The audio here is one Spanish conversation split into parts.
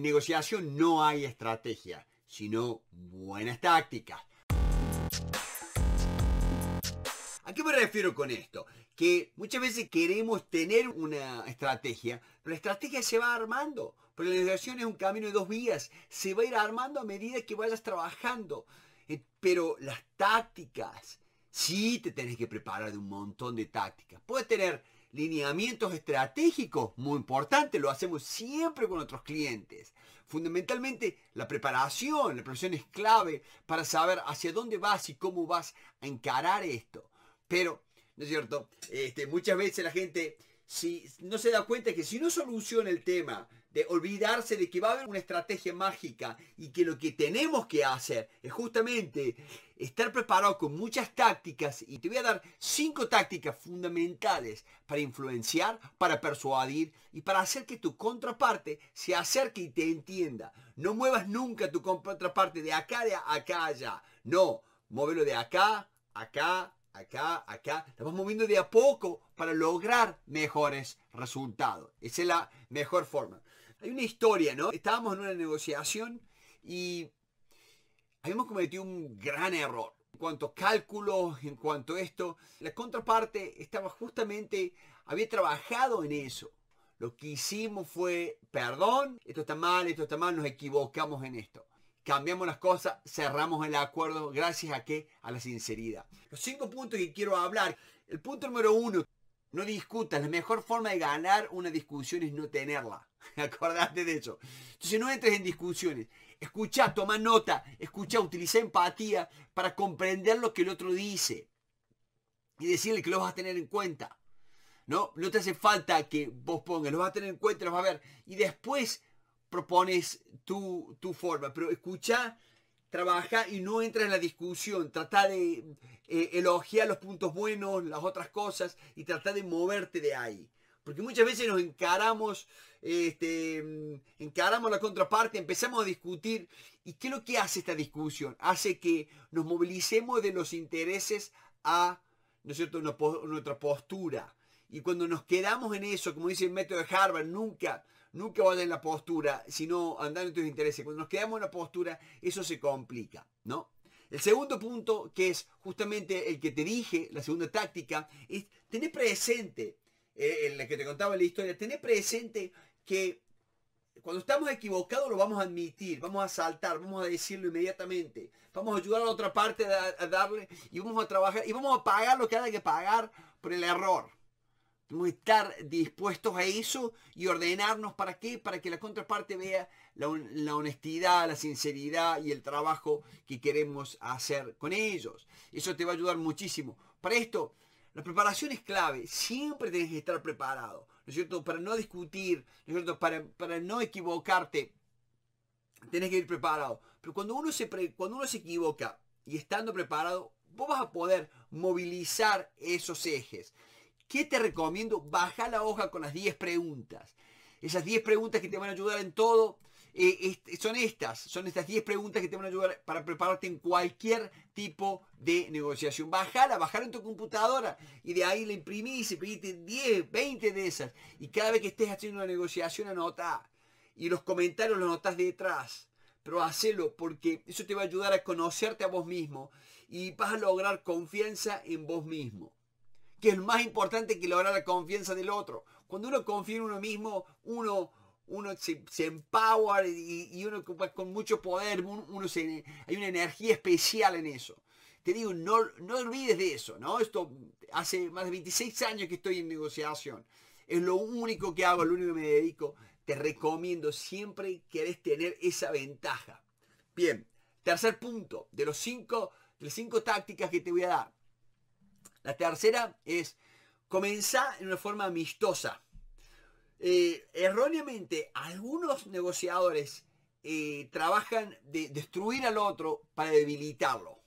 negociación no hay estrategia, sino buenas tácticas. ¿A qué me refiero con esto? Que muchas veces queremos tener una estrategia, la estrategia se va armando. Pero la negociación es un camino de dos vías, se va a ir armando a medida que vayas trabajando. Eh, pero las tácticas, sí te tenés que preparar de un montón de tácticas. Puedes tener lineamientos estratégicos, muy importante, lo hacemos siempre con nuestros clientes. Fundamentalmente, la preparación, la preparación es clave para saber hacia dónde vas y cómo vas a encarar esto. Pero, ¿no es cierto? Este, muchas veces la gente si, no se da cuenta que si no soluciona el tema de olvidarse de que va a haber una estrategia mágica y que lo que tenemos que hacer es justamente estar preparado con muchas tácticas y te voy a dar cinco tácticas fundamentales para influenciar, para persuadir y para hacer que tu contraparte se acerque y te entienda. No muevas nunca tu contraparte de acá, de acá, allá. No, móvelo de acá, acá, acá, acá. Estamos moviendo de a poco para lograr mejores resultados. Esa es la mejor forma. Hay una historia, ¿no? Estábamos en una negociación y Habíamos cometido un gran error en cuanto a cálculos, en cuanto a esto. La contraparte estaba justamente, había trabajado en eso. Lo que hicimos fue, perdón, esto está mal, esto está mal, nos equivocamos en esto. Cambiamos las cosas, cerramos el acuerdo, gracias a qué? A la sinceridad. Los cinco puntos que quiero hablar. El punto número uno, no discutas. La mejor forma de ganar una discusión es no tenerla. Acordate de eso. Entonces no entres en discusiones. Escucha, toma nota, escucha, utiliza empatía para comprender lo que el otro dice y decirle que lo vas a tener en cuenta. No, no te hace falta que vos pongas, lo vas a tener en cuenta, lo vas a ver. Y después propones tu, tu forma. Pero escucha, trabaja y no entra en la discusión. Trata de eh, elogiar los puntos buenos, las otras cosas y trata de moverte de ahí. Porque muchas veces nos encaramos, este, encaramos la contraparte, empezamos a discutir. ¿Y qué es lo que hace esta discusión? Hace que nos movilicemos de los intereses a ¿no es cierto? nuestra postura. Y cuando nos quedamos en eso, como dice el método de Harvard, nunca, nunca vaya en la postura, sino andar en tus intereses. Cuando nos quedamos en la postura, eso se complica, ¿no? El segundo punto, que es justamente el que te dije, la segunda táctica, es tener presente eh, en la que te contaba la historia, tener presente que cuando estamos equivocados lo vamos a admitir, vamos a saltar, vamos a decirlo inmediatamente, vamos a ayudar a la otra parte a, darle y vamos a trabajar y vamos a pagar lo que haya que pagar por el error. Vamos estar dispuestos a eso y ordenarnos para qué, para que la contraparte vea la, la, honestidad, la sinceridad y el trabajo que queremos hacer con ellos. Eso te va a ayudar muchísimo. Para esto, la preparación es clave, siempre tienes que estar preparado, ¿no es cierto? Para no discutir, ¿no es cierto? Para, no equivocarte, tienes que ir preparado. Pero cuando uno, se cuando uno se equivoca y estando preparado, vos vas a poder movilizar esos ejes. ¿Qué te recomiendo? Baja la hoja con las 10 preguntas. Esas 10 preguntas que te van a ayudar en todo eh, son estas, son estas 10 preguntas que te van a ayudar para prepararte en cualquier tipo de negociación. a bajala en tu computadora y de ahí la imprimís y pediste 10, 20 de esas. Y cada vez que estés haciendo una negociación, anota. Y los comentarios los notas detrás. Pero hacelo porque eso te va a ayudar a conocerte a vos mismo y vas a lograr confianza en vos mismo que es más importante que lograr la confianza del otro. Cuando uno confía en uno mismo, uno uno se, empower y, uno con mucho poder, uno se, hay una energía especial en eso. Te digo, no, no olvides de eso, ¿no? Esto hace más de 26 años que estoy en negociación. Es lo único que hago, lo único que me dedico. Te recomiendo, siempre querés tener esa ventaja. Bien, tercer punto de los cinco, de las cinco tácticas que te voy a dar. La tercera es, comenzar en una forma amistosa. Eh, erróneamente, algunos negociadores eh, trabajan de destruir al otro para debilitarlo.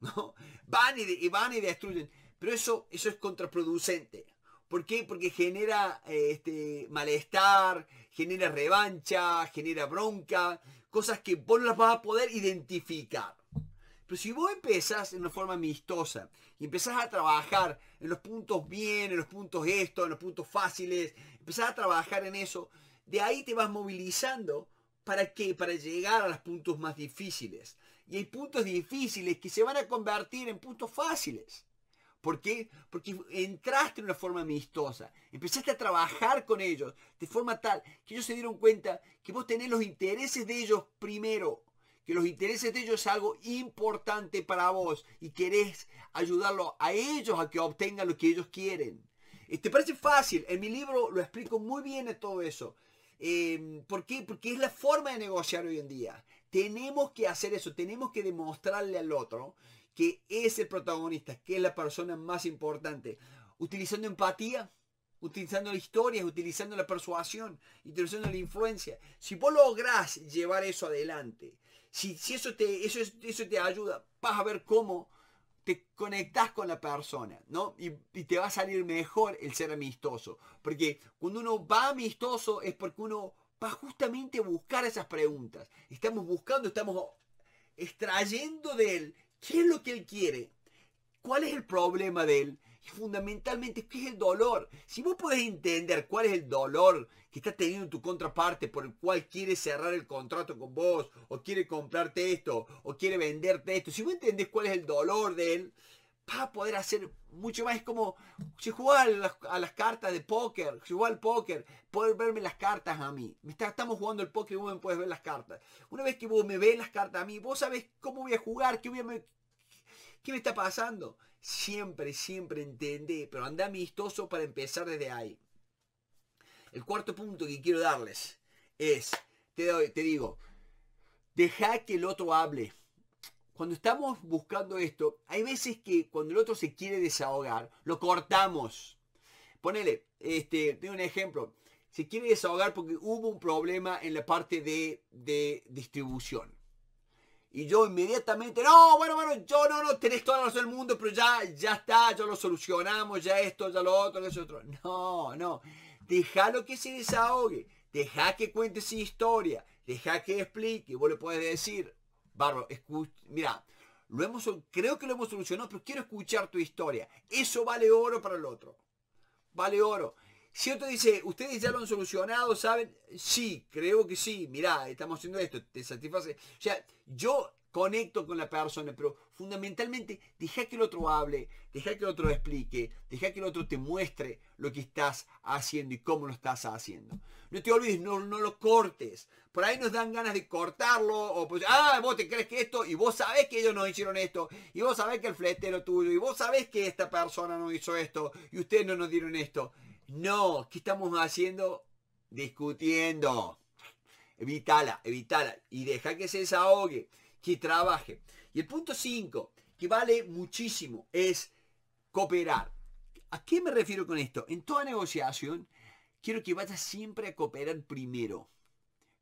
¿no? Van, y, van y destruyen. Pero eso, eso es contraproducente. ¿Por qué? Porque genera eh, este, malestar, genera revancha, genera bronca, cosas que vos no las vas a poder identificar. Pero si vos empezás en una forma amistosa y empezás a trabajar en los puntos bien, en los puntos esto, en los puntos fáciles, empezás a trabajar en eso, de ahí te vas movilizando. ¿Para qué? Para llegar a los puntos más difíciles. Y hay puntos difíciles que se van a convertir en puntos fáciles. ¿Por qué? Porque entraste en una forma amistosa, empezaste a trabajar con ellos de forma tal que ellos se dieron cuenta que vos tenés los intereses de ellos primero que los intereses de ellos es algo importante para vos y querés ayudarlo a ellos a que obtengan lo que ellos quieren. Eh, ¿Te parece fácil? En mi libro lo explico muy bien todo eso. Em, ¿Por qué? Porque es la forma de negociar hoy en día. Tenemos que hacer eso, tenemos que demostrarle al otro que es el protagonista, que es la persona más importante. Utilizando empatía, utilizando la historia. utilizando la persuasión, utilizando la influencia. Si vos lográs llevar eso adelante, si, eso, te, eso, eso te ayuda, vas a ver cómo te conectas con la persona, ¿no? Y, y, te va a salir mejor el ser amistoso. Porque cuando uno va amistoso es porque uno va justamente a buscar esas preguntas. Estamos buscando, estamos extrayendo de él qué es lo que él quiere, cuál es el problema de él, fundamentalmente, ¿qué es el dolor? Si vos podés entender cuál es el dolor que está teniendo tu contraparte por el cual quiere cerrar el contrato con vos, o quiere comprarte esto, o quiere venderte esto, si vos entendés cuál es el dolor de él, va a poder hacer mucho más. como si jugar a, las, cartas de póker, si jugaba al póker, poder verme las cartas a mí. Está, estamos jugando el póker y vos me puedes ver las cartas. Una vez que vos me ves las cartas a mí, vos sabés cómo voy a jugar, qué voy a, ¿Qué me está pasando? Siempre, siempre entendé, pero anda amistoso para empezar desde ahí. El cuarto punto que quiero darles es, te, te digo, deja que el otro hable. Cuando estamos buscando esto, hay veces que cuando el otro se quiere desahogar, lo cortamos. Ponele, este, tengo un ejemplo. Se quiere desahogar porque hubo un problema en la parte de, de distribución. Y yo inmediatamente, no, bueno, bueno, yo no, no, tenés toda la razón del mundo, pero ya, ya está, ya lo solucionamos, ya esto, ya lo otro, ya otro. No, no. Déjalo que se desahogue. Deja que cuente su historia. Deja que explique. Vos le puedes decir, Barro, mira, lo hemos, creo que lo hemos solucionado, pero quiero escuchar tu historia. Eso vale oro para el otro. Vale oro. Si otro dice, ustedes ya lo han solucionado, ¿saben? Sí, creo que sí. Mirá, estamos haciendo esto, te satisface. O sea, yo conecto con la persona, pero fundamentalmente deja que el otro hable, deja que el otro explique, deja que el otro te muestre lo que estás haciendo y cómo lo estás haciendo. No te olvides, no, lo cortes. Por ahí nos dan ganas de cortarlo, o pues, ah, vos te crees que esto, y vos sabés que ellos no hicieron esto, y vos sabés que el fletero tuyo, y vos sabés que esta persona no hizo esto, y ustedes no nos dieron esto. No, ¿qué estamos haciendo? Discutiendo. Evítala, evitala. Y deja que se desahogue, que trabaje. Y el punto 5, que vale muchísimo, es cooperar. ¿A qué me refiero con esto? En toda negociación, quiero que vayas siempre a cooperar primero.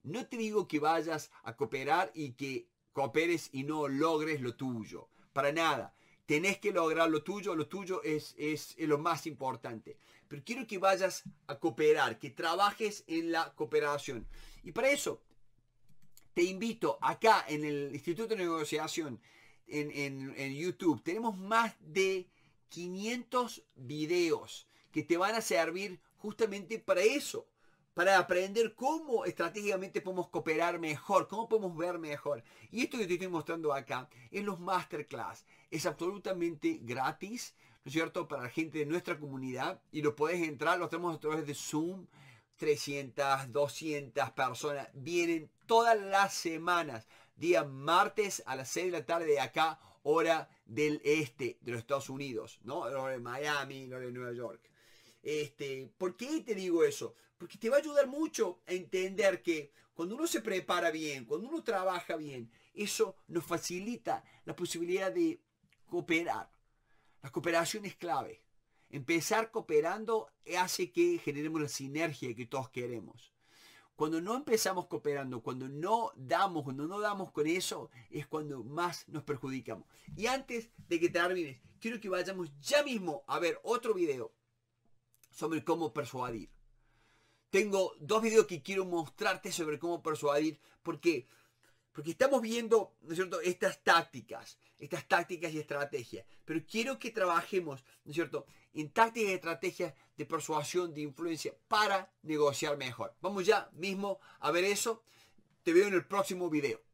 No te digo que vayas a cooperar y que cooperes y no logres lo tuyo. Para nada. Tenés que lograr lo tuyo, lo tuyo es, lo más importante. Pero quiero que vayas a cooperar, que trabajes en la cooperación. Y para eso, te invito acá en el Instituto de Negociación, en, en YouTube, tenemos más de 500 videos que te van a servir justamente para eso, para aprender cómo estratégicamente podemos cooperar mejor, cómo podemos ver mejor. Y esto que te estoy mostrando acá es los masterclass. Es absolutamente gratis, ¿no es cierto?, para la gente de nuestra comunidad y lo puedes entrar, lo tenemos a través de Zoom. 300, 200 personas vienen todas las semanas, día martes a las 6 de la tarde de acá, hora del este de los Estados Unidos, ¿no? Hora de Miami, hora de Nueva York. Este, ¿Por qué te digo eso? Porque te va a ayudar mucho a entender que cuando uno se prepara bien, cuando uno trabaja bien, eso nos facilita la posibilidad de cooperar. La cooperación es clave. Empezar cooperando hace que generemos la sinergia que todos queremos. Cuando no empezamos cooperando, cuando no damos, cuando no damos con eso, es cuando más nos perjudicamos. Y antes de que termines, quiero que vayamos ya mismo a ver otro video sobre cómo persuadir. Tengo dos videos que quiero mostrarte sobre cómo persuadir porque, porque estamos viendo ¿no es cierto? estas tácticas, estas tácticas y estrategias. Pero quiero que trabajemos ¿no es cierto? en tácticas y estrategias de persuasión, de influencia para negociar mejor. Vamos ya mismo a ver eso. Te veo en el próximo video.